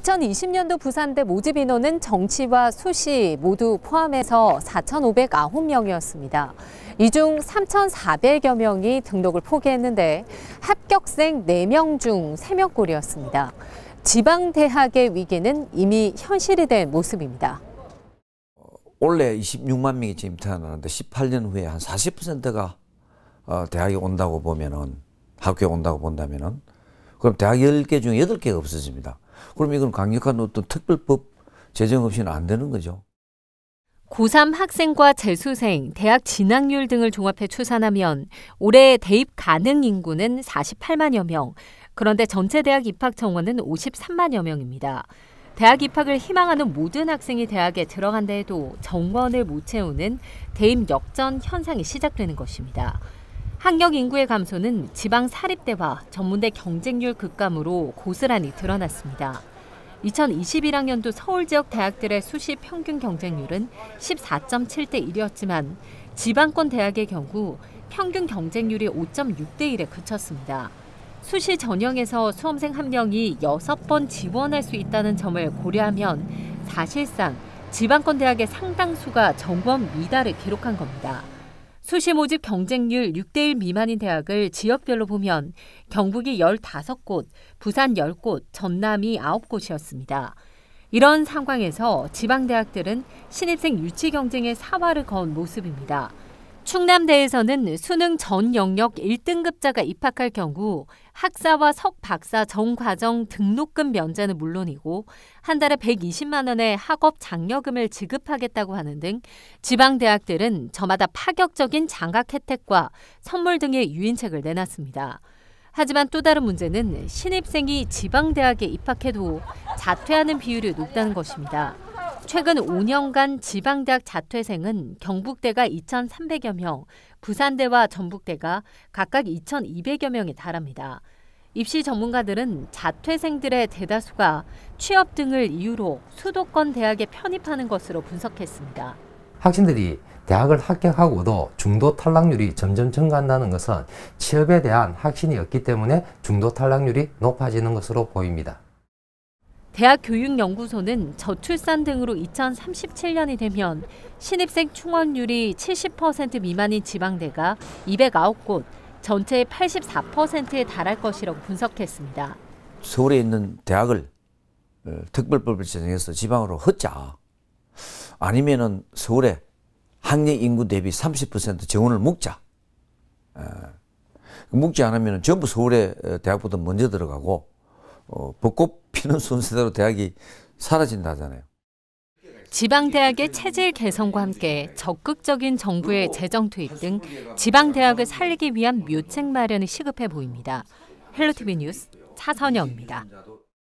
2020년도 부산대 모집 인원은 정치와 수시 모두 포함해서 4,509명이었습니다. 이 중 3,400여 명이 등록을 포기했는데 합격생 4명 중 3명꼴이었습니다. 지방대학의 위기는 이미 현실이 된 모습입니다. 원래 26만 명이 지금 태어나는데 18년 후에 한 40%가 어, 대학에 온다고 보면은 학교에 온다고 본다면은 그럼 대학 10개 중 8개가 없어집니다. 그럼 이건 강력한 어떤 특별법 제정 없이는 안 되는 거죠. 고3 학생과 재수생, 대학 진학률 등을 종합해 추산하면 올해 대입 가능 인구는 48만여 명, 그런데 전체 대학 입학 정원은 53만여 명입니다. 대학 입학을 희망하는 모든 학생이 대학에 들어간다 해도 정원을 못 채우는 대입 역전 현상이 시작되는 것입니다. 학력 인구의 감소는 지방 사립대와 전문대 경쟁률 급감으로 고스란히 드러났습니다. 2021학년도 서울 지역 대학들의 수시 평균 경쟁률은 14.7대 1이었지만 지방권 대학의 경우 평균 경쟁률이 5.6대 1에 그쳤습니다. 수시 전형에서 수험생 한 명이 6번 지원할 수 있다는 점을 고려하면 사실상 지방권 대학의 상당수가 전권 미달을 기록한 겁니다. 수시 모집 경쟁률 6대1 미만인 대학을 지역별로 보면 경북이 15곳, 부산 10곳, 전남이 9곳이었습니다. 이런 상황에서 지방대학들은 신입생 유치 경쟁의 사활을 건 모습입니다. 충남대에서는 수능 전 영역 1등급자가 입학할 경우 학사와 석박사 전과정 등록금 면제는 물론이고 한 달에 120만 원의 학업 장려금을 지급하겠다고 하는 등 지방 대학들은 저마다 파격적인 장학 혜택과 선물 등의 유인책을 내놨습니다. 하지만 또 다른 문제는 신입생이 지방 대학에 입학해도 자퇴하는 비율이 높다는 것입니다. 최근 5년간 지방대학 자퇴생은 경북대가 2,300여 명, 부산대와 전북대가 각각 2,200여 명에 달합니다. 입시 전문가들은 자퇴생들의 대다수가 취업 등을 이유로 수도권 대학에 편입하는 것으로 분석했습니다. 학생들이 대학을 합격하고도 중도 탈락률이 점점 증가한다는 것은 취업에 대한 확신이 없기 때문에 중도 탈락률이 높아지는 것으로 보입니다. 대학교육연구소는 저출산 등으로 2037년이 되면 신입생 충원율이 70% 미만인 지방대가 209곳, 전체의 84%에 달할 것이라고 분석했습니다. 서울에 있는 대학을 어, 특별법을 제정해서 지방으로 흩자. 아니면은 서울에 학령 인구 대비 30% 정원을 묶자. 어, 묶지 않으면 전부 서울에 어, 대학보다 먼저 들어가고 어, 벚꽃 피는 순서대로 대학이 사라진다 잖아요 지방대학의 체질 개선과 함께 적극적인 정부의 재정 투입 등 지방대학을 살리기 위한 묘책 마련이 시급해 보입니다. 헬로티비 뉴스 차선영입니다.